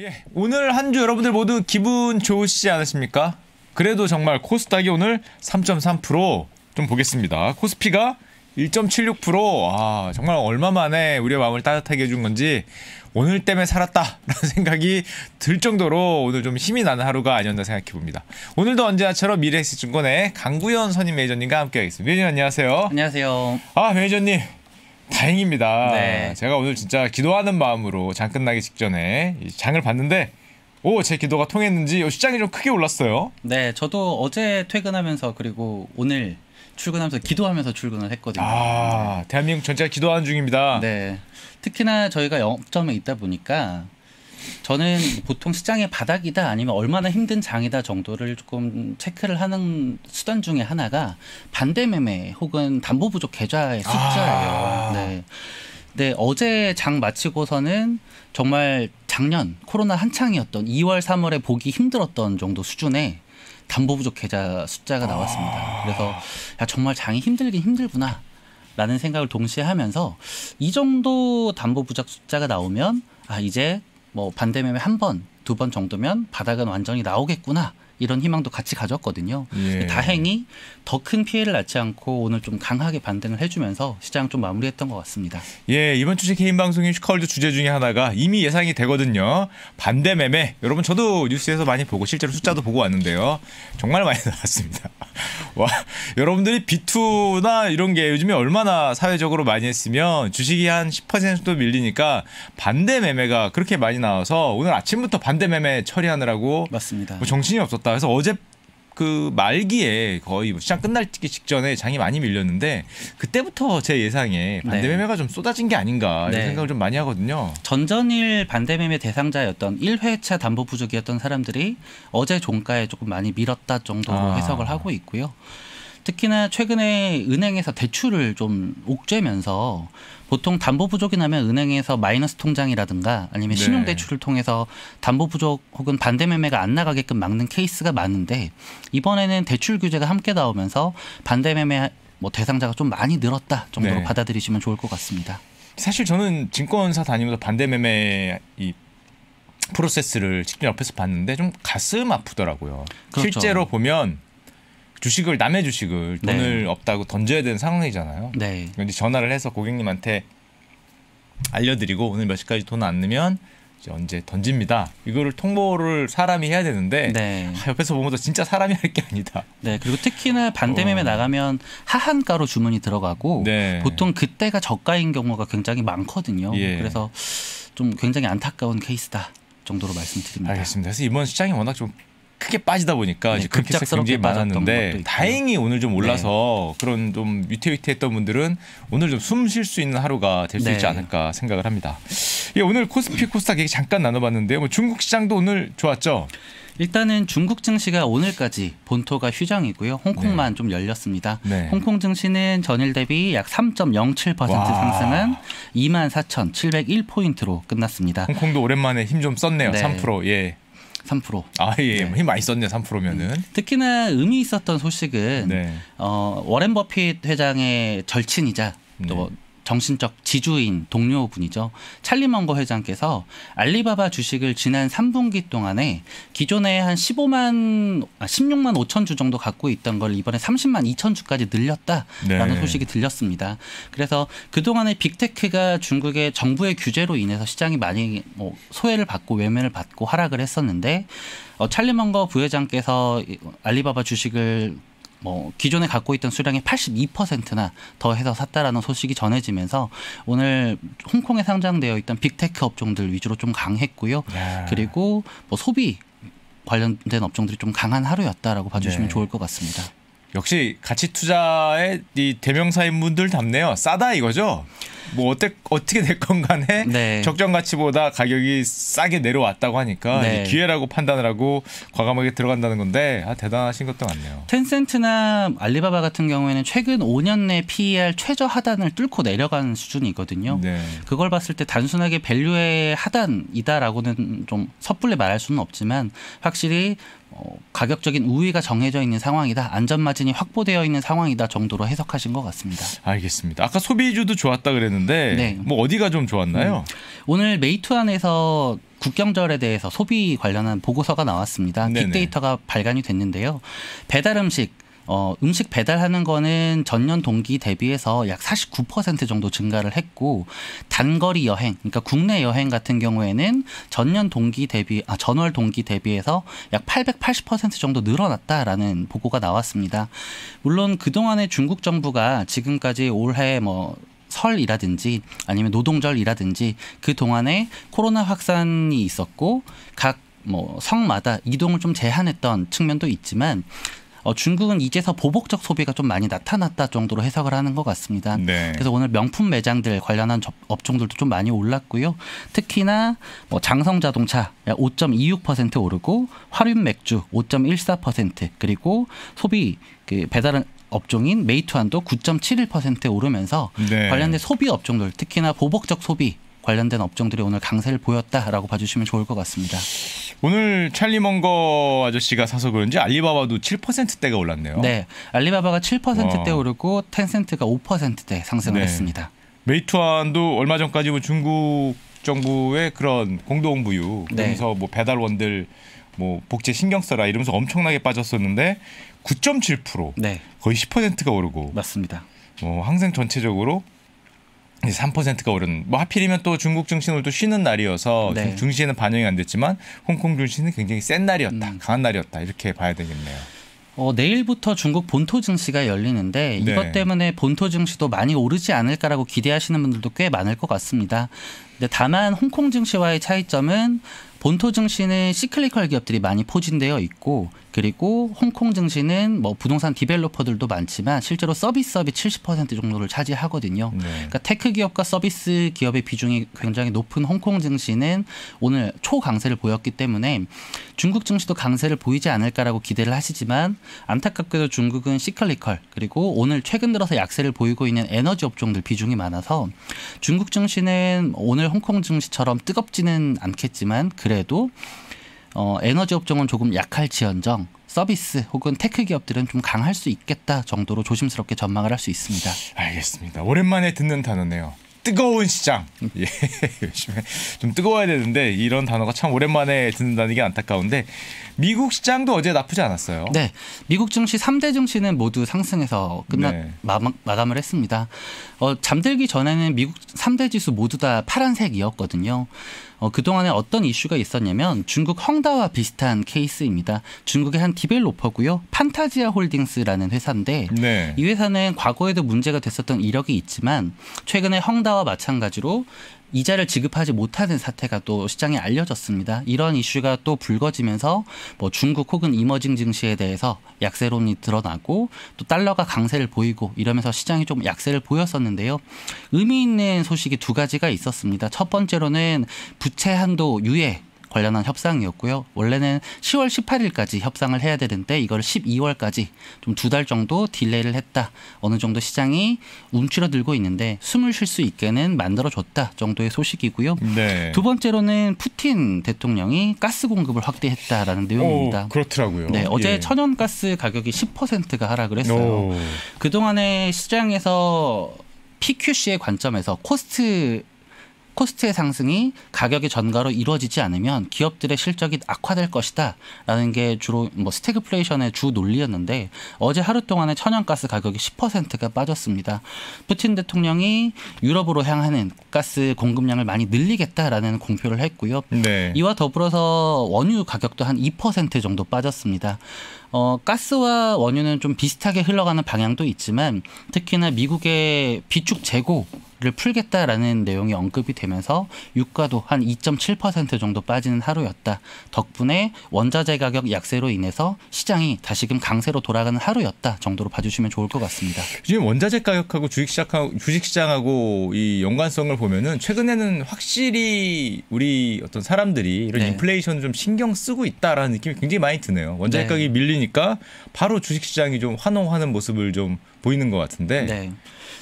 예, 오늘 한 주 여러분들 모두 기분 좋으시지 않으십니까? 그래도 정말 코스닥이 오늘 3.3%좀 보겠습니다. 코스피가 1.76% 아, 정말 얼마 만에 우리의 마음을 따뜻하게 해준 건지 오늘 때문에 살았다라는 생각이 들 정도로 오늘 좀 힘이 나는 하루가 아니었나 생각해 봅니다. 오늘도 언제나처럼 미래에셋증권의 강구현 선임 매니저님과 함께하겠습니다. 매니저님 안녕하세요. 안녕하세요. 아 매니저님 다행입니다. 네. 제가 오늘 진짜 기도하는 마음으로 장 끝나기 직전에 장을 봤는데 오, 제 기도가 통했는지 시장이 좀 크게 올랐어요. 네, 저도 어제 퇴근하면서 그리고 오늘 출근하면서 기도하면서 출근을 했거든요. 아, 대한민국 전체가 기도하는 중입니다. 네. 특히나 저희가 영점에 있다 보니까 저는 보통 시장의 바닥이다 아니면 얼마나 힘든 장이다 정도를 조금 체크를 하는 수단 중에 하나가 반대 매매 혹은 담보 부족 계좌의 숫자예요. 아. 네. 네, 어제 장 마치고서는 정말 작년 코로나 한창이었던 2월, 3월에 보기 힘들었던 정도 수준의 담보 부족 계좌 숫자가 아. 나왔습니다. 그래서 야, 정말 장이 힘들긴 힘들구나. 라는 생각을 동시에 하면서 이 정도 담보 부족 숫자가 나오면 아 이제 뭐 반대매매 한 번, 두 번 정도면 바닥은 완전히 나오겠구나. 이런 희망도 같이 가졌거든요. 예. 다행히 더 큰 피해를 낳지 않고 오늘 좀 강하게 반등을 해주면서 시장 좀 마무리했던 것 같습니다. 예, 이번 주식 개인 방송인 슈컬드 주제 중에 하나가 이미 예상이 되거든요. 반대 매매. 여러분 저도 뉴스에서 많이 보고 실제로 숫자도 보고 왔는데요. 정말 많이 나왔습니다. 와, 여러분들이 비투나 이런 게 요즘에 얼마나 사회적으로 많이 했으면 주식이 한10%도 밀리니까 반대 매매가 그렇게 많이 나와서 오늘 아침부터 반대 매매 처리하느라고 맞습니다. 뭐 정신이 없었다. 밀다 그래서 어제 그 말기에 거의 뭐 시장 끝날 직전에 장이 많이 밀렸는데 그때부터 제 예상에 반대 네. 매매가 네. 좀 쏟아진 게 아닌가 이런 네. 생각을 좀 많이 하거든요. 전전일 반대 매매 대상자였던 1회차 담보 부족이었던 사람들이 어제 종가에 조금 많이 밀었다 정도로 아. 해석을 하고 있고요. 특히나 최근에 은행에서 대출을 좀 옥죄면서 보통 담보 부족이 나면 은행에서 마이너스 통장이라든가 아니면 네. 신용 대출을 통해서 담보 부족 혹은 반대 매매가 안 나가게끔 막는 케이스가 많은데 이번에는 대출 규제가 함께 나오면서 반대 매매 뭐 대상자가 좀 많이 늘었다 정도로 네. 받아들이시면 좋을 것 같습니다. 사실 저는 증권사 다니면서 반대 매매 이 프로세스를 직접 옆에서 봤는데 좀 가슴 아프더라고요. 그렇죠. 실제로 보면 주식을 남의 주식을 네. 돈을 네. 없다고 던져야 되는 상황이잖아요. 네. 이제 전화를 해서 고객님한테 알려드리고 오늘 몇 시까지 돈 안 넣으면 이제 언제 던집니다. 이거를 통보를 사람이 해야 되는데 네. 아, 옆에서 보면서 진짜 사람이 할 게 아니다. 네. 그리고 특히나 반대매매 어. 나가면 하한가로 주문이 들어가고 네. 보통 그때가 저가인 경우가 굉장히 많거든요. 예. 그래서 좀 굉장히 안타까운 케이스다 정도로 말씀드립니다. 알겠습니다. 그래서 이번 시장이 워낙 좀 크게 빠지다 보니까 네, 이제 급작스럽게 굉장히 많았는데 다행히 오늘 좀 올라서 네. 그런 좀 위태위태했던 분들은 오늘 좀 숨 쉴 수 있는 하루가 될수 네. 있지 않을까 생각을 합니다. 예, 오늘 코스피 코스닥 얘기 잠깐 나눠봤는데요. 뭐 중국 시장도 오늘 좋았죠. 일단은 중국 증시가 오늘까지 본토가 휴장이고요. 홍콩만 네. 좀 열렸습니다. 네. 홍콩 증시는 전일 대비 약 3.07% 상승한 24,701포인트로 끝났습니다. 홍콩도 오랜만에 힘 좀 썼네요. 네. 3%. 예. 3%. 아, 예, 예. 네. 힘 많이 썼네, 요 3%면은. 음. 특히나 의미 있었던 소식은 네. 어, 워렌 버핏 회장의 절친이자 또 네. 정신적 지주인 동료분이죠. 찰리 먼거 회장께서 알리바바 주식을 지난 3분기 동안에 기존에 한 15만 16만 5천 주 정도 갖고 있던 걸 이번에 30만 2천 주까지 늘렸다라는 네. 소식이 들렸습니다. 그래서 그동안에 빅테크가 중국의 정부의 규제로 인해서 시장이 많이 뭐 소외를 받고 외면을 받고 하락을 했었는데 어, 찰리 먼거 부회장께서 알리바바 주식을 뭐 기존에 갖고 있던 수량의 82%나 더해서 샀다라는 소식이 전해지면서 오늘 홍콩에 상장되어 있던 빅테크 업종들 위주로 좀 강했고요. 야. 네. 그리고 뭐 소비 관련된 업종들이 좀 강한 하루였다라고 봐주시면 네. 좋을 것 같습니다. 역시 가치 투자의 이 대명사인 분들 답네요. 싸다 이거죠. 뭐 어때 어떻게 될 건간에 네. 적정 가치보다 가격이 싸게 내려왔다고 하니까 네. 기회라고 판단을 하고 과감하게 들어간다는 건데 아, 대단하신 것도 같네요. 텐센트나 알리바바 같은 경우에는 최근 5년 내 PER 최저 하단을 뚫고 내려간 수준이거든요. 네. 그걸 봤을 때 단순하게 밸류의 하단이다라고는 좀 섣불리 말할 수는 없지만 확실히 어, 가격적인 우위가 정해져 있는 상황이다. 안전마진이 확보되어 있는 상황이다 정도로 해석하신 것 같습니다. 알겠습니다. 아까 소비주도 좋았다 그랬는데 네. 뭐 어디가 좀 좋았나요? 음. 오늘 메이투안에서 국경절에 대해서 소비 관련한 보고서가 나왔습니다. 빅데이터가 발간이 됐는데요. 배달 음식, 어, 음식 배달하는 거는 전년 동기 대비해서 약 49% 정도 증가를 했고 단거리 여행, 그러니까 국내 여행 같은 경우에는 전년 동기 대비 아 전월 동기 대비해서 약 880% 정도 늘어났다라는 보고가 나왔습니다. 물론 그동안에 중국 정부가 지금까지 올해 뭐 설이라든지 아니면 노동절이라든지 그 동안에 코로나 확산이 있었고 각 뭐 성마다 이동을 좀 제한했던 측면도 있지만 어, 중국은 이제서 보복적 소비가 좀 많이 나타났다 정도로 해석을 하는 것 같습니다. 네. 그래서 오늘 명품 매장들 관련한 업종들도 좀 많이 올랐고요. 특히나 뭐 장성 자동차 5.26% 오르고 화륜 맥주 5.14% 그리고 소비 그 배달은 업종인 메이투안도 9.71% 오르면서 네. 관련된 소비 업종들 특히나 보복적 소비 관련된 업종들이 오늘 강세를 보였다라고 봐주시면 좋을 것 같습니다. 오늘 찰리 먼거 아저씨가 사서 그런지 알리바바도 7%대가 올랐네요. 네. 알리바바가 7%대 오르고 텐센트가 5%대 상승을 네. 했습니다. 메이투안도 얼마 전까지 뭐 중국 정부의 그런 공동부유 네. 그래서 네. 뭐 배달원들 뭐 복제 신경 써라 이러면서 엄청나게 빠졌었는데 9.7% 네. 거의 10%가 오르고 맞습니다. 어, 항생 전체적으로 3%가 오른. 뭐 하필이면 또 중국 증시 는또 쉬는 날이어서 네. 증시에는 반영이 안 됐지만 홍콩 증시는 굉장히 센 날이었다, 음. 강한 날이었다 이렇게 봐야 되겠네요. 어, 내일부터 중국 본토 증시가 열리는데 네. 이것 때문에 본토 증시도 많이 오르지 않을까라고 기대하시는 분들도 꽤 많을 것 같습니다. 근데 다만 홍콩 증시와의 차이점은 본토 증시는 시클리컬 기업들이 많이 포진되어 있고 그리고 홍콩 증시는 뭐 부동산 디벨로퍼들도 많지만 실제로 서비스업이 70% 정도를 차지하거든요. 네. 그러니까 테크 기업과 서비스 기업의 비중이 굉장히 높은 홍콩 증시는 오늘 초강세를 보였기 때문에 중국 증시도 강세를 보이지 않을까라고 기대를 하시지만 안타깝게도 중국은 시클리컬 그리고 오늘 최근 들어서 약세를 보이고 있는 에너지 업종들 비중이 많아서 중국 증시는 오늘 홍콩 증시처럼 뜨겁지는 않겠지만 그래도 어, 에너지 업종은 조금 약할지언정 서비스 혹은 테크 기업들은 좀 강할 수 있겠다 정도로 조심스럽게 전망을 할 수 있습니다. 알겠습니다. 오랜만에 듣는 단어네요. 뜨거운 시장. 예, 좀 뜨거워야 되는데 이런 단어가 참 오랜만에 듣는다는 게 안타까운데 미국 시장도 어제 나쁘지 않았어요. 네. 미국 증시 3대 증시는 모두 상승해서 끝나 네. 마감을 했습니다. 어, 잠들기 전에는 미국 3대 지수 모두 다 파란색이었거든요. 어, 그동안에 어떤 이슈가 있었냐면 중국 헝다와 비슷한 케이스입니다. 중국의 한 디벨로퍼고요. 판타지아 홀딩스라는 회사인데 네. 이 회사는 과거에도 문제가 됐었던 이력이 있지만 최근에 헝다와 마찬가지로 이자를 지급하지 못하는 사태가 또 시장에 알려졌습니다. 이런 이슈가 또 불거지면서 뭐 중국 혹은 이머징 증시에 대해서 약세론이 드러나고 또 달러가 강세를 보이고 이러면서 시장이 좀 약세를 보였었는데요. 의미 있는 소식이 두 가지가 있었습니다. 첫 번째로는 부채 한도 유예 관련한 협상이었고요. 원래는 10월 18일까지 협상을 해야 되는데 이걸 12월까지 좀 두 달 정도 딜레이를 했다. 어느 정도 시장이 움츠러들고 있는데 숨을 쉴 수 있게는 만들어줬다 정도의 소식이고요. 네. 두 번째로는 푸틴 대통령이 가스 공급을 확대했다라는 내용입니다. 오, 그렇더라고요. 네, 어제 예. 천연가스 가격이 10%가 하락을 했어요. 오. 그동안에 시장에서 PQC의 관점에서 코스트 코스트의 상승이 가격의 전가로 이루어지지 않으면 기업들의 실적이 악화될 것이다라는 게 주로 뭐 스태그플레이션의 주 논리였는데 어제 하루 동안에 천연가스 가격이 10%가 빠졌습니다. 푸틴 대통령이 유럽으로 향하는 가스 공급량을 많이 늘리겠다라는 공표를 했고요. 네. 이와 더불어서 원유 가격도 한 2% 정도 빠졌습니다. 어, 가스와 원유는 좀 비슷하게 흘러가는 방향도 있지만 특히나 미국의 비축 재고 를 풀겠다라는 내용이 언급이 되면서 유가도 한 2.7% 정도 빠지는 하루였다. 덕분에 원자재 가격 약세로 인해서 시장이 다시금 강세로 돌아가는 하루였다 정도로 봐주시면 좋을 것 같습니다. 지금 원자재 가격하고 주식 시장하고 주식 시장하고 이 연관성을 보면은 최근에는 확실히 우리 어떤 사람들이 이런 네. 인플레이션 좀 신경 쓰고 있다라는 느낌이 굉장히 많이 드네요. 원자재 네. 가격이 밀리니까 바로 주식 시장이 좀 환호하는 모습을 좀 보이는 것 같은데. 네.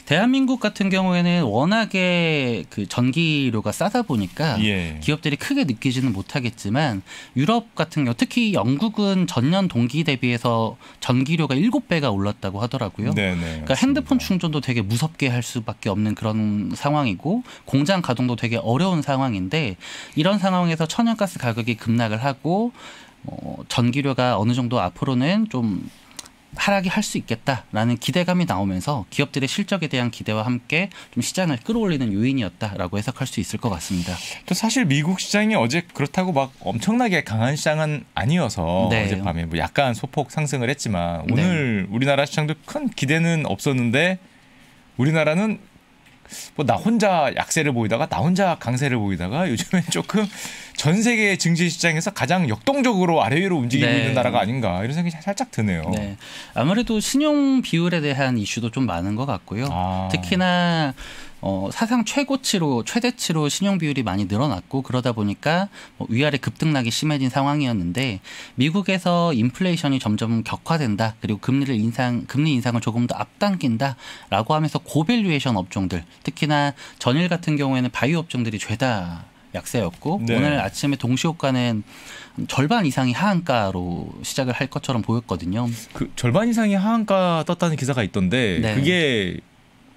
대한민국 같은 경우에는 워낙에 그 전기료가 싸다 보니까 예. 기업들이 크게 느끼지는 못하겠지만 유럽 같은 경우 특히 영국은 전년 동기 대비해서 전기료가 일곱 배가 올랐다고 하더라고요. 네네, 그러니까 핸드폰 충전도 되게 무섭게 할 수밖에 없는 그런 상황이고 공장 가동도 되게 어려운 상황인데 이런 상황에서 천연가스 가격이 급락을 하고 어, 전기료가 어느 정도 앞으로는 좀 하락이 할 수 있겠다라는 기대감이 나오면서 기업들의 실적에 대한 기대와 함께 좀 시장을 끌어올리는 요인이었다라고 해석할 수 있을 것 같습니다. 또 사실 미국 시장이 어제 그렇다고 막 엄청나게 강한 시장은 아니어서 네. 어젯밤에 뭐 약간 소폭 상승을 했지만 네. 오늘 네. 우리나라 시장도 큰 기대는 없었는데 우리나라는 뭐나 혼자 약세를 보이다가 나 혼자 강세를 보이다가 요즘엔 조금 전 세계 증시 시장에서 가장 역동적으로 아래 위로 움직이고 네. 있는 나라가 아닌가 이런 생각이 살짝 드네요. 네. 아무래도 신용 비율에 대한 이슈도 좀 많은 것 같고요. 아. 특히나 어, 사상 최고치로 최대치로 신용 비율이 많이 늘어났고 그러다 보니까 뭐 위아래 급등락이 심해진 상황이었는데 미국에서 인플레이션이 점점 격화된다 그리고 금리를 인상 금리 인상을 조금 더 앞당긴다라고 하면서 고밸류에이션 업종들 특히나 전일 같은 경우에는 바이오 업종들이 죄다 약세였고 네. 오늘 아침에 동시호가는 절반 이상이 하한가로 시작을 할 것처럼 보였거든요. 그 절반 이상이 하한가 떴다는 기사가 있던데 네. 그게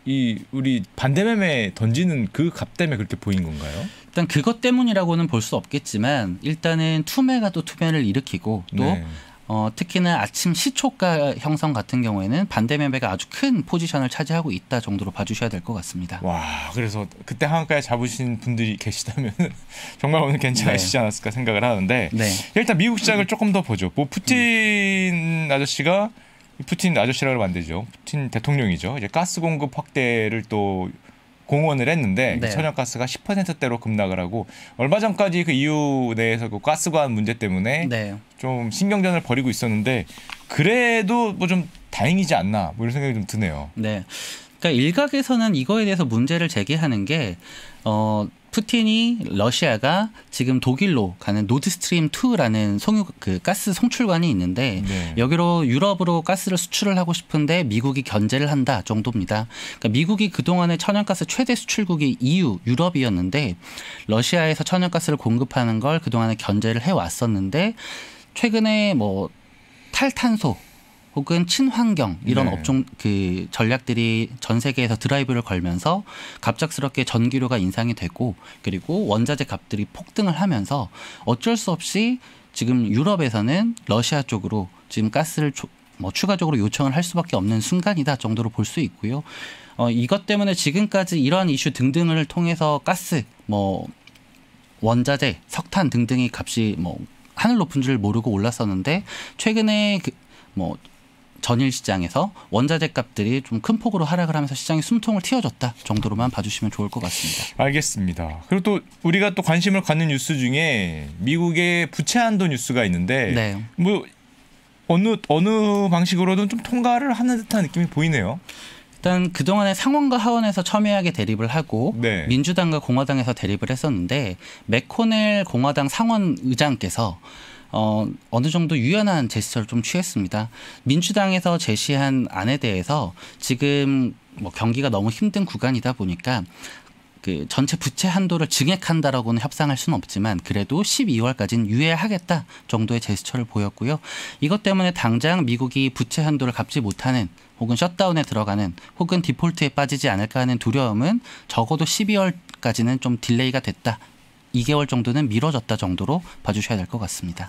이 우리 반대매매 던지는 그 값 때문에 그렇게 보인 건가요? 일단 그것 때문이라고는 볼 수 없겠지만 일단은 투매가 또 투매를 일으키고 또 네. 어, 특히나 아침 시초가 형성 같은 경우에는 반대 매매가 아주 큰 포지션을 차지하고 있다 정도로 봐주셔야 될 것 같습니다. 와, 그래서 그때 한가에 잡으신 분들이 계시다면 정말 오늘 괜찮으시지 네. 않았을까 생각을 하는데 네. 일단 미국 시장을 조금 더 보죠. 뭐 푸틴 아저씨가 푸틴 아저씨라고 안 되죠. 푸틴 대통령이죠. 이제 가스 공급 확대를 또 공언을 했는데 네. 천연가스가 10%대로 급락을 하고 얼마 전까지 그 EU 내에서 그 가스관 문제 때문에 네. 좀 신경전을 벌이고 있었는데 그래도 뭐 좀 다행이지 않나 뭐 이런 생각이 좀 드네요. 네. 그러니까 일각에서는 이거에 대해서 문제를 제기하는 게 어, 푸틴이 러시아가 지금 독일로 가는 노드스트림 2라는 송유 그 가스 송출관이 있는데 네. 여기로 유럽으로 가스를 수출을 하고 싶은데 미국이 견제를 한다 정도입니다. 그러니까 미국이 그동안에 천연가스 최대 수출국이 EU 유럽이었는데 러시아에서 천연가스를 공급하는 걸 그동안에 견제를 해 왔었는데 최근에 뭐 탈탄소 혹은 친환경 이런 네. 업종 그 전략들이 전 세계에서 드라이브를 걸면서 갑작스럽게 전기료가 인상이 되고 그리고 원자재 값들이 폭등을 하면서 어쩔 수 없이 지금 유럽에서는 러시아 쪽으로 지금 가스를 뭐 추가적으로 요청을 할 수밖에 없는 순간이다 정도로 볼 수 있고요. 어, 이것 때문에 지금까지 이러한 이슈 등등을 통해서 가스, 뭐 원자재, 석탄 등등의 값이 뭐 하늘 높은 줄 모르고 올랐었는데 최근에 그, 뭐 전일 시장에서 원자재 값들이 좀 큰 폭으로 하락을 하면서 시장이 숨통을 틔워줬다 정도로만 봐주시면 좋을 것 같습니다. 알겠습니다. 그리고 또 우리가 또 관심을 갖는 뉴스 중에 미국의 부채 한도 뉴스가 있는데 네. 뭐 어느 어느 방식으로든 좀 통과를 하는 듯한 느낌이 보이네요. 일단 그동안에 상원과 하원에서 첨예하게 대립을 하고 네. 민주당과 공화당에서 대립을 했었는데 맥코넬 공화당 상원 의장께서 어, 어느 정도 유연한 제스처를 좀 취했습니다. 민주당에서 제시한 안에 대해서 지금 뭐 경기가 너무 힘든 구간이다 보니까 그 전체 부채 한도를 증액한다라고는 협상할 수는 없지만 그래도 12월까지는 유예하겠다 정도의 제스처를 보였고요. 이것 때문에 당장 미국이 부채 한도를 갚지 못하는 혹은 셧다운에 들어가는 혹은 디폴트에 빠지지 않을까 하는 두려움은 적어도 12월까지는 좀 딜레이가 됐다 2개월 정도는 미뤄졌다 정도로 봐주셔야 될 것 같습니다.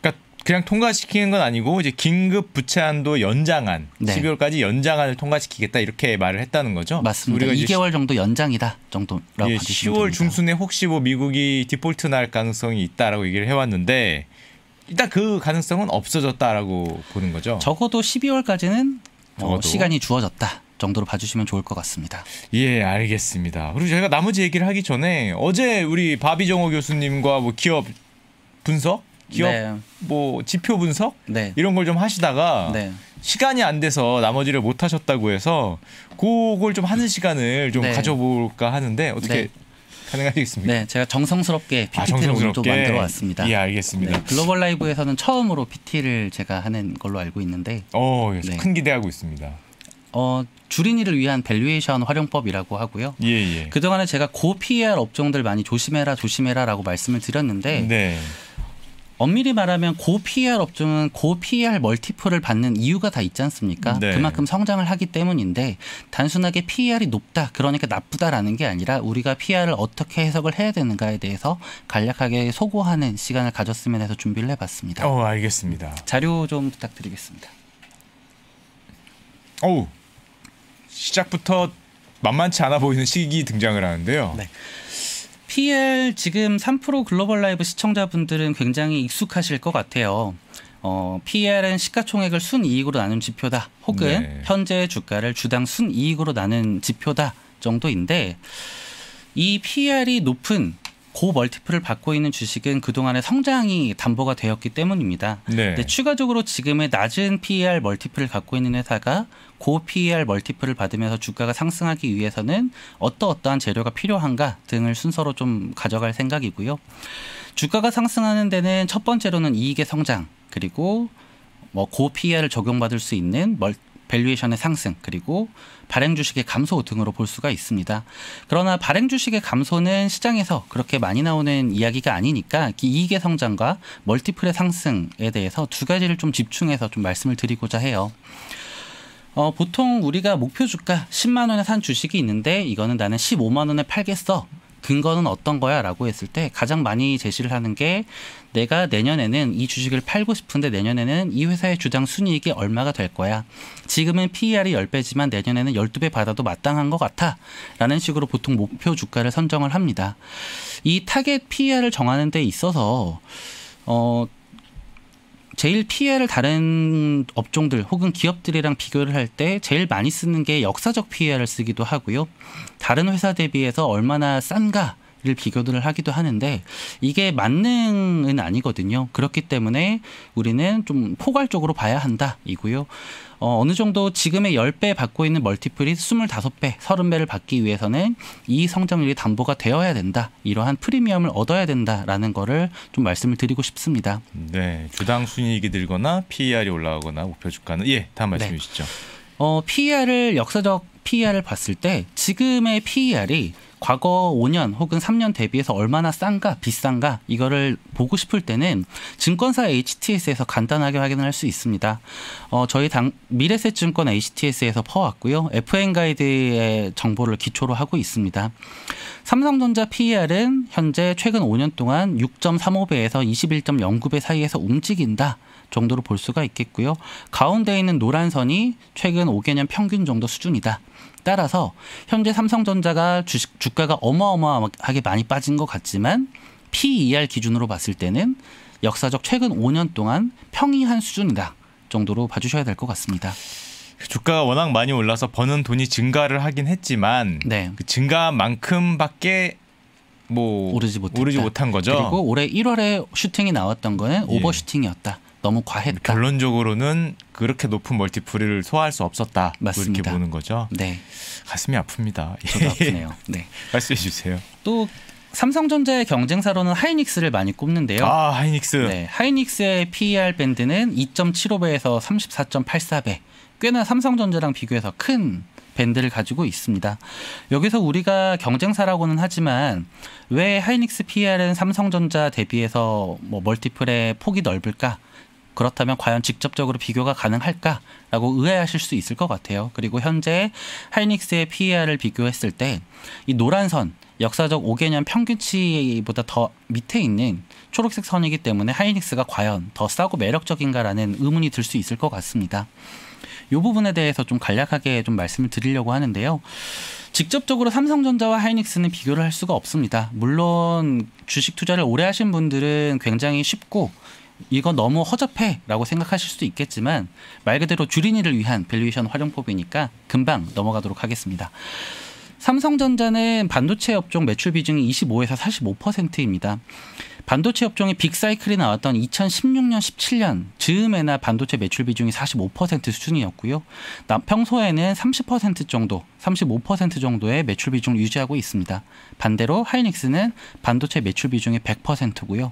그러니까 그냥 통과시키는 건 아니고 이제 긴급 부채 한도 연장안 네. 12월까지 연장안을 통과시키겠다 이렇게 말을 했다는 거죠. 맞습니다. 우리가 2개월 정도 연장이다 정도라고 예, 10월 됩니다. 중순에 혹시 뭐 미국이 디폴트 날 가능성이 있다라고 얘기를 해왔는데 일단 그 가능성은 없어졌다라고 보는 거죠. 적어도 12월까지는 어, 적어도. 어, 시간이 주어졌다. 정도로 봐주시면 좋을 것 같습니다. 예, 알겠습니다. 그리고 저희가 나머지 얘기를 하기 전에 어제 우리 바비정호 교수님과 뭐 기업 분석, 기업 네. 뭐 지표 분석 네. 이런 걸 좀 하시다가 네. 시간이 안 돼서 나머지를 못 하셨다고 해서 그걸 좀 하는 시간을 좀 네. 가져볼까 하는데 어떻게 네. 가능하겠습니까? 네, 제가 정성스럽게 PPT를 아, 정성스 만들어 왔습니다. 예, 알겠습니다. 네, 글로벌 라이브에서는 처음으로 PT를 제가 하는 걸로 알고 있는데, 어, 예, 네. 큰 기대하고 있습니다. 어, 주린이를 위한 밸류에이션 활용법이라고 하고요. 예, 예. 그동안에 제가 고 PER 업종들 많이 조심해라 조심해라라고 말씀을 드렸는데 네. 엄밀히 말하면 고 PER 업종은 고 PER 멀티플을 받는 이유가 다 있지 않습니까? 네. 그만큼 성장을 하기 때문인데 단순하게 PER이 높다 그러니까 나쁘다라는 게 아니라 우리가 PER을 어떻게 해석을 해야 되는가에 대해서 간략하게 소고하는 시간을 가졌으면 해서 준비를 해봤습니다. 어, 알겠습니다. 자료 좀 부탁드리겠습니다. 어우. 시작부터 만만치 않아 보이는 시기 등장을 하는데요. 네. PL 지금 3 글로벌 라이브 시청자분들은 굉장히 익숙하실 것 같아요. 어, PL은 시가총액을 순이익으로 나눈 지표다. 혹은 네. 현재 주가를 주당 순이익으로 나눈 지표다 정도인데 이 PR이 높은 고멀티플을 받고 있는 주식은 그동안의 성장이 담보가 되었기 때문입니다. 네. 근데 추가적으로 지금의 낮은 PER 멀티플을 갖고 있는 회사가 고 PER 멀티플을 받으면서 주가가 상승하기 위해서는 어떠어떠한 재료가 필요한가 등을 순서로 좀 가져갈 생각이고요. 주가가 상승하는 데는 첫 번째로는 이익의 성장 그리고 뭐고 PER을 적용받을 수 있는 멀, 티 밸류에이션의 상승 그리고 발행 주식의 감소 등으로 볼 수가 있습니다. 그러나 발행 주식의 감소는 시장에서 그렇게 많이 나오는 이야기가 아니니까 이익의 성장과 멀티플의 상승에 대해서 두 가지를 좀 집중해서 좀 말씀을 드리고자 해요. 어, 보통 우리가 목표 주가 10만 원에 산 주식이 있는데 이거는 나는 15만 원에 팔겠어 근거는 어떤 거야? 라고 했을 때 가장 많이 제시를 하는 게 내가 내년에는 이 주식을 팔고 싶은데 내년에는 이 회사의 주당 순이익이 얼마가 될 거야. 지금은 PER이 10배지만 내년에는 12배 받아도 마땅한 것 같아. 라는 식으로 보통 목표 주가를 선정을 합니다. 이 타겟 PER을 정하는 데 있어서 어, 제일 피해를 다른 업종들 혹은 기업들이랑 비교를 할 때 제일 많이 쓰는 게 역사적 피해를 쓰기도 하고요. 다른 회사 대비해서 얼마나 싼가 를 비교들을 하기도 하는데 이게 만능은 아니거든요. 그렇기 때문에 우리는 좀 포괄적으로 봐야 한다 이고요. 어, 어느 정도 지금의 10배 받고 있는 멀티플이 25배, 30배를 받기 위해서는 이 성장률이 담보가 되어야 된다. 이러한 프리미엄을 얻어야 된다라는 거를 좀 말씀을 드리고 싶습니다. 네. 주당 순이익이 늘거나 PER이 올라가거나 목표 주가는 예, 다음 네. 말씀 주시죠. 어, PER을 역사적 PER을 봤을 때 지금의 PER이 과거 5년 혹은 3년 대비해서 얼마나 싼가 비싼가 이거를 보고 싶을 때는 증권사 HTS에서 간단하게 확인할 수 있습니다. 어, 저희 당 미래셋증권 HTS에서 퍼왔고요. FN 가이드의 정보를 기초로 하고 있습니다. 삼성전자 PER은 현재 최근 5년 동안 6.35배에서 21.09배 사이에서 움직인다. 정도로 볼 수가 있겠고요. 가운데 있는 노란 선이 최근 5개년 평균 정도 수준이다. 따라서 현재 삼성전자가 주식 주가가 어마어마하게 많이 빠진 것 같지만 PER 기준으로 봤을 때는 역사적 최근 5년 동안 평이한 수준이다 정도로 봐주셔야 될 것 같습니다. 주가가 워낙 많이 올라서 버는 돈이 증가를 하긴 했지만 네. 그증가 만큼밖에 뭐 오르지, 못 오르지 못한 거죠. 그리고 올해 1월에 슈팅이 나왔던 거는 예. 오버슈팅이었다. 너무 과했다. 결론적으로는 그렇게 높은 멀티플을 소화할 수 없었다. 뭐 맞습니다. 이렇게 보는 거죠. 네. 가슴이 아픕니다. 저도 예. 아프네요. 네. 말씀해 주세요. 또 삼성전자의 경쟁사로는 하이닉스를 많이 꼽는데요. 아, 하이닉스. 네. 하이닉스의 PER 밴드는 2.75배에서 34.84배. 꽤나 삼성전자랑 비교해서 큰 밴드를 가지고 있습니다. 여기서 우리가 경쟁사라고는 하지만 왜 하이닉스 PR은 e 삼성전자 대비해서 뭐 멀티플의 폭이 넓을까? 그렇다면 과연 직접적으로 비교가 가능할까라고 의아해하실 수 있을 것 같아요. 그리고 현재 하이닉스의 PER을 비교했을 때 이 노란 선 역사적 5개년 평균치보다 더 밑에 있는 초록색 선이기 때문에 하이닉스가 과연 더 싸고 매력적인가라는 의문이 들 수 있을 것 같습니다. 이 부분에 대해서 좀 간략하게 좀 말씀을 드리려고 하는데요. 직접적으로 삼성전자와 하이닉스는 비교를 할 수가 없습니다. 물론 주식 투자를 오래 하신 분들은 굉장히 쉽고 이건 너무 허접해라고 생각하실 수도 있겠지만 말 그대로 주린이를 위한 밸류에이션 활용법이니까 금방 넘어가도록 하겠습니다. 삼성전자는 반도체 업종 매출 비중이 25에서 45%입니다. 반도체 업종이 빅사이클이 나왔던 2016년, 17년 즈음에나 반도체 매출 비중이 45% 수준이었고요. 평소에는 30% 정도, 35% 정도의 매출 비중을 유지하고 있습니다. 반대로 하이닉스는 반도체 매출 비중이 100%고요.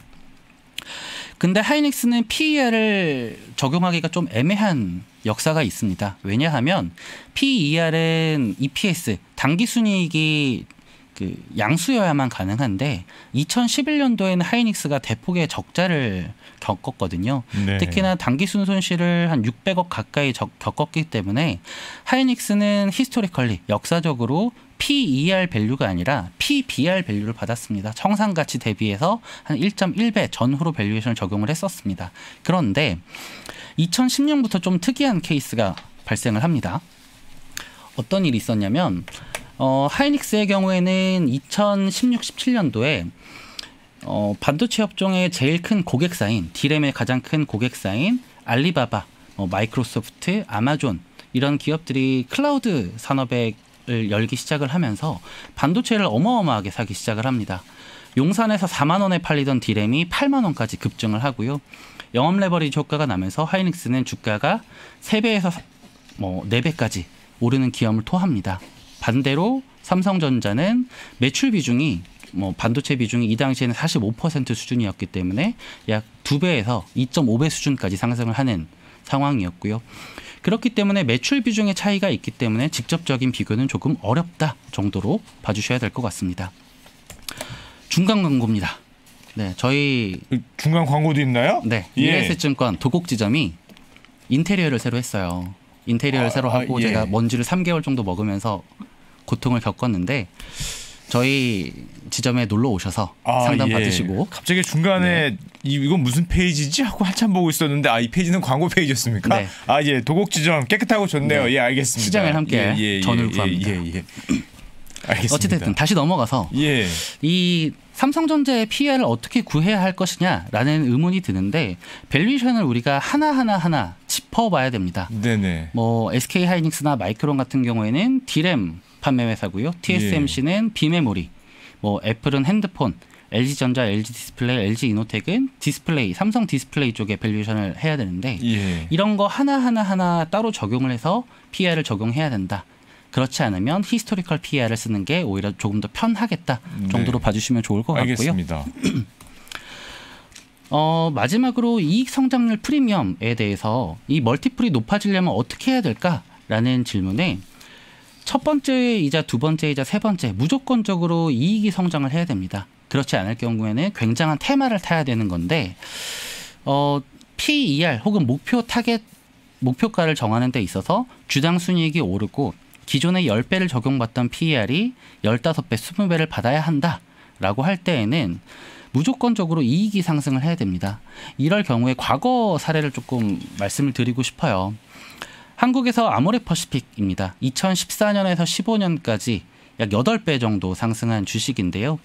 근데 하이닉스는 PER을 적용하기가 좀 애매한 역사가 있습니다. 왜냐하면 PER은 EPS 단기 순이익이 그 양수여야만 가능한데 2011년도에는 하이닉스가 대폭의 적자를 겪었거든요. 네. 특히나 단기순 손실을 한 600억 가까이 겪었기 때문에 하이닉스는 히스토리컬리 역사적으로 PER 밸류가 아니라 PBR 밸류를 받았습니다. 청산 가치 대비해서 한 1.1배 전후로 밸류에이션을 적용을 했었습니다. 그런데 2010년부터 좀 특이한 케이스가 발생을 합니다. 어떤 일이 있었냐면 어, 하이닉스의 경우에는 2016, 17년도에 어, 반도체 업종의 제일 큰 고객사인 디램의 가장 큰 고객사인 알리바바, 어, 마이크로소프트, 아마존 이런 기업들이 클라우드 산업에 열기 시작을 하면서 반도체를 어마어마하게 사기 시작을 합니다. 용산에서 4만 원에 팔리던 디램이 8만 원까지 급증을 하고요. 영업 레버리지 효과가 나면서 하이닉스는 주가가 3배에서 뭐 4배까지 오르는 기염을 토합니다. 반대로 삼성전자는 매출 비중이 뭐 반도체 비중이 이 당시에는 45% 수준이었기 때문에 약 2배에서 2.5배 수준까지 상승을 하는 상황이었고요. 그렇기 때문에 매출 비중의 차이가 있기 때문에 직접적인 비교는 조금 어렵다 정도로 봐주셔야 될 것 같습니다. 중간 광고입니다. 네, 저희 중간 광고도 있나요? 네, 미래세증권 예. 도곡지점이 인테리어를 새로 했어요. 인테리어를 아, 새로 하고 아, 예. 제가 먼지를 3개월 정도 먹으면서 고통을 겪었는데 저희 지점에 놀러 오셔서 아, 상담 예. 받으시고 갑자기 중간에 네. 이, 이건 무슨 페이지지 하고 한참 보고 있었는데 아 이 페이지는 광고 페이지였습니까? 네. 아예 도곡 지점 깨끗하고 좋네요. 네. 예 알겠습니다. 시장을 함께 예, 예, 예 전을 예, 구합니다. 예, 예. 알겠습니다. 어찌됐든 다시 넘어가서 이 삼성전자의 피해를 어떻게 구해야 할 것이냐라는 의문이 드는데 밸류션을 우리가 하나하나 하나 짚어봐야 됩니다. 네네. 뭐 SK 하이닉스나 마이크론 같은 경우에는 디램 판매 회사고요. TSMC는 비메모리, 예. 뭐 애플은 핸드폰, LG전자, LG디스플레이, LG이노텍은 디스플레이, 삼성 디스플레이 쪽에 밸류션을 해야 되는데 예. 이런 거 하나하나 하나 따로 적용을 해서 PR을 적용해야 된다. 그렇지 않으면 히스토리컬 PR을 쓰는 게 오히려 조금 더 편하겠다 네. 정도로 네. 봐주시면 좋을 것 알겠습니다. 어, 마지막으로 이익 성장률 프리미엄에 대해서 이 멀티플이 높아지려면 어떻게 해야 될까라는 질문에 첫 번째 이자 두 번째 이자 세 번째 무조건적으로 이익이 성장을 해야 됩니다. 그렇지 않을 경우에는 굉장한 테마를 타야 되는 건데 어, PER 혹은 목표 타겟 목표가를 정하는 데 있어서 주당 순이익이 오르고 기존의 1 0배를 적용받던 PER이 1 5배2 0 배를 받아야 한다라고 할 때에는 무조건적으로 이익이 상승을 해야 됩니다. 이럴 경우에 과거 사례를 조금 말씀을 드리고 싶어요. 한국에서 아모레퍼시픽입니다. 2014년에서 15년까지 약 8배 정도 상승한 주식인데요.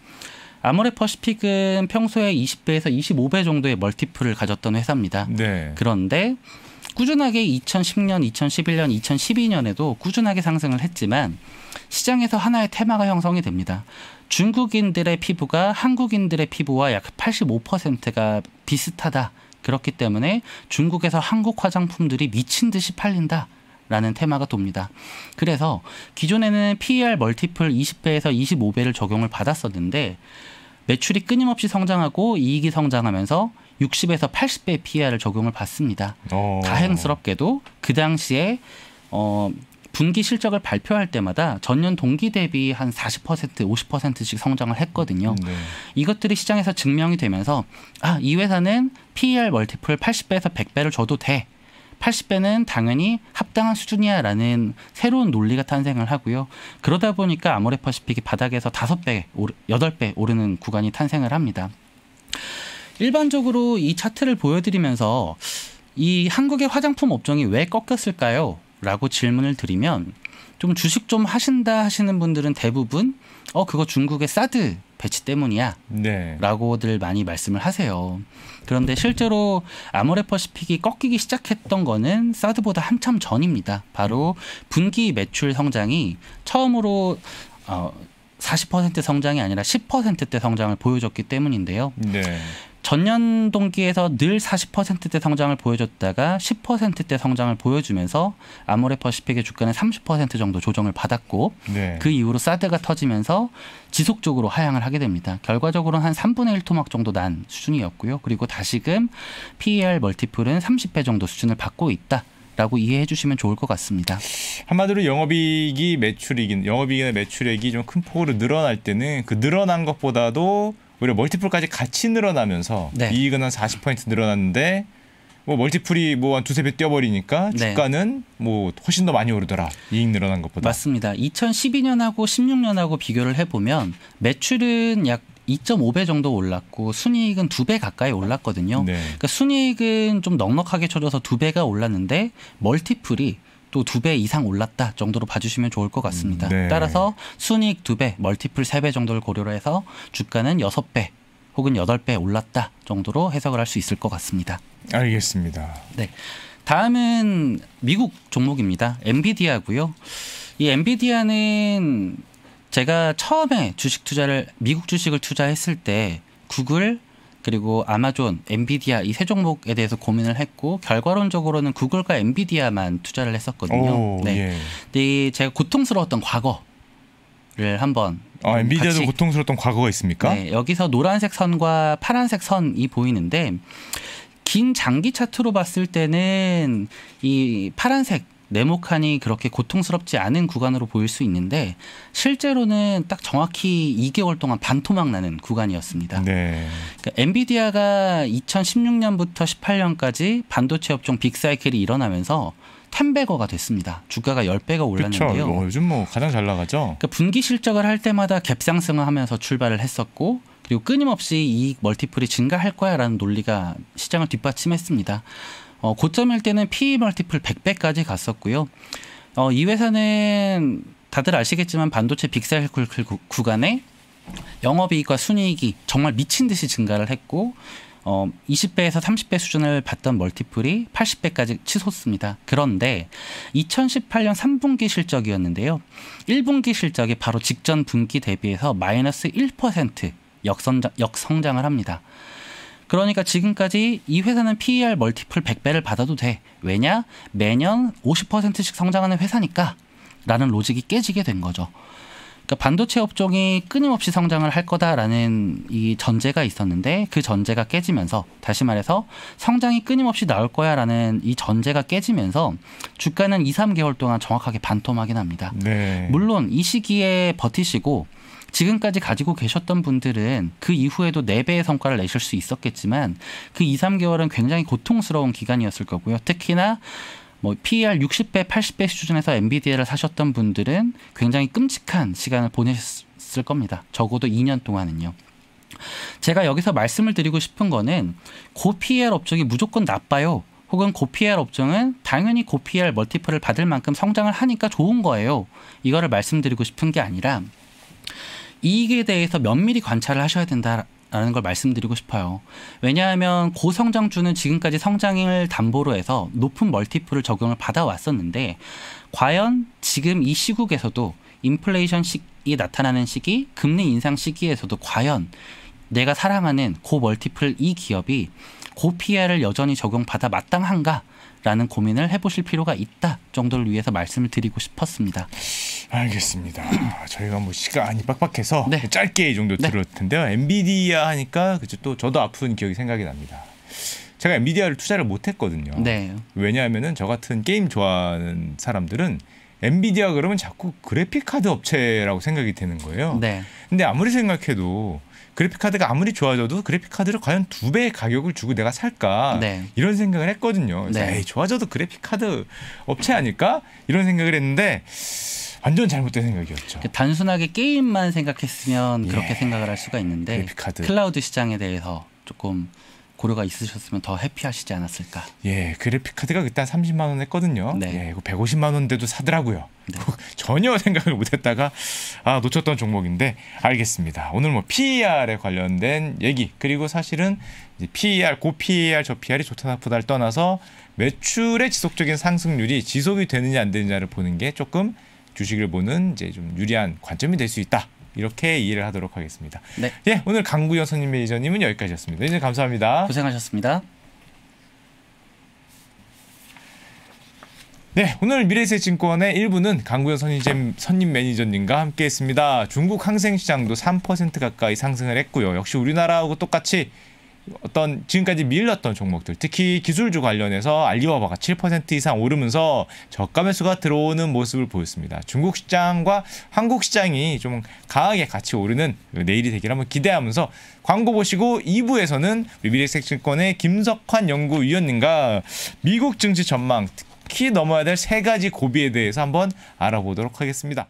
아모레퍼시픽은 평소에 20배에서 25배 정도의 멀티플을 가졌던 회사입니다. 네. 그런데 꾸준하게 2010년, 2011년, 2012년에도 꾸준하게 상승을 했지만 시장에서 하나의 테마가 형성이 됩니다. 중국인들의 피부가 한국인들의 피부와 약 85%가 비슷하다. 그렇기 때문에 중국에서 한국 화장품들이 미친 듯이 팔린다. 라는 테마가 돕니다. 그래서 기존에는 PER 멀티플 20배에서 25배를 적용을 받았었는데 매출이 끊임없이 성장하고 이익이 성장하면서 60에서 80배의 PER을 적용을 받습니다. 오. 어. 다행스럽게도 그 당시에 어, 분기 실적을 발표할 때마다 전년 동기 대비 한 40% 50%씩 성장을 했거든요. 음, 네. 이것들이 시장에서 증명이 되면서 아, 이 회사는 PER 멀티플 80배에서 100배를 줘도 돼. 80배는 당연히 합당한 수준이야라는 새로운 논리가 탄생을 하고요. 그러다 보니까 아모레퍼시픽이 바닥에서 5배, 8배 오르는 구간이 탄생을 합니다. 일반적으로 이 차트를 보여드리면서 이 한국의 화장품 업종이 왜 꺾였을까요? 라고 질문을 드리면 좀 주식 좀 하신다 하시는 분들은 대부분 어 그거 중국의 사드 배치 때문이야 네. 라고들 많이 말씀을 하세요. 그런데 실제로 아모레퍼시픽이 꺾이기 시작했던 거는 사드보다 한참 전입니다. 바로 분기 매출 성장이 처음으로 어, 40% 성장이 아니라 10%대 성장을 보여줬기 때문인데요. 네. 전년 동기에서 늘 40%대 성장을 보여줬다가 10%대 성장을 보여주면서 아모레퍼시픽의 주가는 30% 정도 조정을 받았고 네. 그 이후로 사드가 터지면서 지속적으로 하향을 하게 됩니다. 결과적으로는 한 3분의 1 토막 정도 난 수준이었고요. 그리고 다시금 PER 멀티플은 30배 정도 수준을 받고 있다. 라고 이해해 주시면 좋을 것 같습니다. 한마디로 영업이익이 매출이익, 영업이익의 매출액이 좀 큰 폭으로 늘어날 때는 그 늘어난 것보다도 오히려 멀티플까지 같이 늘어나면서 네. 이익은 한 40포인트 늘어났는데 뭐 멀티플이 뭐 한 두세 배 뛰어버리니까 네. 주가는 네. 뭐 훨씬 더 많이 오르더라. 이익 늘어난 것보다. 맞습니다. 2012년하고 16년하고 비교를 해보면 매출은 약 2.5배 정도 올랐고 순이익은 2배 가까이 올랐거든요. 네. 그러니까 순이익은 좀 넉넉하게 쳐져서 2배가 올랐는데 멀티플이 또두배 이상 올랐다 정도로 봐주시면 좋을 것 같습니다. 음, 네. 따라서 순이익 두 배, 멀티플 세 배 정도를 고려를 해서 주가는 여섯 배 혹은 여덟 배 올랐다 정도로 해석을 할 수 있을 것 같습니다. 알겠습니다. 네. 다음은 미국 종목입니다. 엔비디아고요. 이 엔비디아는 제가 처음에 주식 투자를 미국 주식을 투자했을 때 구글 그리고 아마존, 엔비디아 이 세 종목에 대해서 고민을 했고 결과론적으로는 구글과 엔비디아만 투자를 했었거든요. 오, 네. 예. 근데 제가 고통스러웠던 과거를 한번 아, 엔비디아도 같이, 고통스러웠던 과거가 있습니까? 네, 여기서 노란색 선과 파란색 선이 보이는데 긴 장기 차트로 봤을 때는 이 파란색 네모칸이 그렇게 고통스럽지 않은 구간으로 보일 수 있는데 실제로는 딱 정확히 2개월 동안 반토막 나는 구간이었습니다. 네. 그러니까 엔비디아가 2016년부터 18년까지 반도체 업종 빅사이클이 일어나면서 탄배거가 됐습니다. 주가가 10배가 올랐는데요. 그렇죠. 요즘 뭐 가장 잘 나가죠. 그러니까 분기 실적을 할 때마다 갭상승을 하면서 출발을 했었고 그리고 끊임없이 이익 멀티플이 증가할 거야라는 논리가 시장을 뒷받침했습니다. 어, 고점일 때는 PE 멀티플 100배까지 갔었고요. 어, 이 회사는 다들 아시겠지만 반도체 빅사이클 구간에 영업이익과 순이익이 정말 미친 듯이 증가를 했고 어, 20배에서 30배 수준을 받던 멀티플이 80배까지 치솟습니다. 그런데 2018년 3분기 실적이었는데요. 1분기 실적이 바로 직전 분기 대비해서 마이너스 1%역성장 역성장을 합니다. 그러니까 지금까지 이 회사는 PER 멀티플 100배를 받아도 돼. 왜냐? 매년 50%씩 성장하는 회사니까. 라는 로직이 깨지게 된 거죠. 그러니까 반도체 업종이 끊임없이 성장을 할 거다라는 이 전제가 있었는데 그 전제가 깨지면서 다시 말해서 성장이 끊임없이 나올 거야라는 이 전제가 깨지면서 주가는 2, 3개월 동안 정확하게 반토막이 납니다. 네. 물론 이 시기에 버티시고 지금까지 가지고 계셨던 분들은 그 이후에도 네배의 성과를 내실 수 있었겠지만 그 이 삼개월은 굉장히 고통스러운 기간이었을 거고요. 특히나 뭐 PER 60배, 80배 수준에서 엔비디아를 사셨던 분들은 굉장히 끔찍한 시간을 보내셨을 겁니다. 적어도 2년 동안은요. 제가 여기서 말씀을 드리고 싶은 거는 고피 e 업종이 무조건 나빠요. 혹은 고피 e r 업종은 당연히 고피 e r 멀티플을 받을 만큼 성장을 하니까 좋은 거예요. 이거를 말씀드리고 싶은 게 아니라 이익에 대해서 면밀히 관찰을 하셔야 된다. 라는 걸 말씀드리고 싶어요. 왜냐하면 고성장주는 지금까지 성장을 담보로 해서 높은 멀티플을 적용을 받아왔었는데 과연 지금 이 시국에서도 인플레이션 시기 나타나는 시기, 금리 인상 시기에서도 과연 내가 사랑하는 고 멀티플 이 기업이 고피아를 여전히 적용받아 마땅한가? 라는 고민을 해보실 필요가 있다 정도를 위해서 말씀을 드리고 싶었습니다. 알겠습니다. 저희가 뭐 시간이 빡빡해서 네. 짧게 이 정도 네. 들을 텐데요. 엔비디아 하니까 그죠 또 저도 아픈 기억이 생각이 납니다. 제가 엔비디아를 투자를 못했거든요. 네. 왜냐하면은 저 같은 게임 좋아하는 사람들은 엔비디아 그러면 자꾸 그래픽 카드 업체라고 생각이 되는 거예요. 네. 근데 아무리 생각해도 그래픽 카드가 아무리 좋아져도 그래픽 카드를 과연 두 배의 가격을 주고 내가 살까 네. 이런 생각을 했거든요. 그래서 네. 에이 좋아져도 그래픽 카드 업체 아닐까 이런 생각을 했는데 완전 잘못된 생각이었죠. 그러니까 단순하게 게임만 생각했으면 그렇게 예. 생각을 할 수가 있는데 클라우드 시장에 대해서 조금 고려가 있으셨으면 더 해피하시지 않았을까. 예, 그래픽 카드가 그때 30만 원 했거든요. 네. 예, 이거 150만 원대도 사더라고요. 네. 전혀 생각을 못했다가 아 놓쳤던 종목인데 알겠습니다. 오늘 뭐 PER에 관련된 얘기 그리고 사실은 PER 고 PER 저 PER이 좋다 나쁘다를 떠나서 매출의 지속적인 상승률이 지속이 되느냐 안 되느냐를 보는 게 조금 주식을 보는 이제 좀 유리한 관점이 될 수 있다. 이렇게 이해를 하도록 하겠습니다. 네. 예, 오늘 강구 여선님 매니저님은 여기까지였습니다. 이제 감사합니다. 고생하셨습니다. 네, 오늘 미래세증권의 일부는 강구현 선임 선임 매니저님과 함께했습니다. 중국 항생시장도 3% 가까이 상승을 했고요. 역시 우리나라하고 똑같이 어떤 지금까지 밀렸던 종목들 특히 기술주 관련해서 알리바바가 7% 이상 오르면서 저가 매수가 들어오는 모습을 보였습니다. 중국 시장과 한국 시장이 좀 강하게 같이 오르는 내일이 되기를 한번 기대하면서 광고 보시고 2부에서는 미래색증권의 김석환 연구위원님과 미국 증시 전망 특히 넘어야 될 세 가지 고비에 대해서 한번 알아보도록 하겠습니다.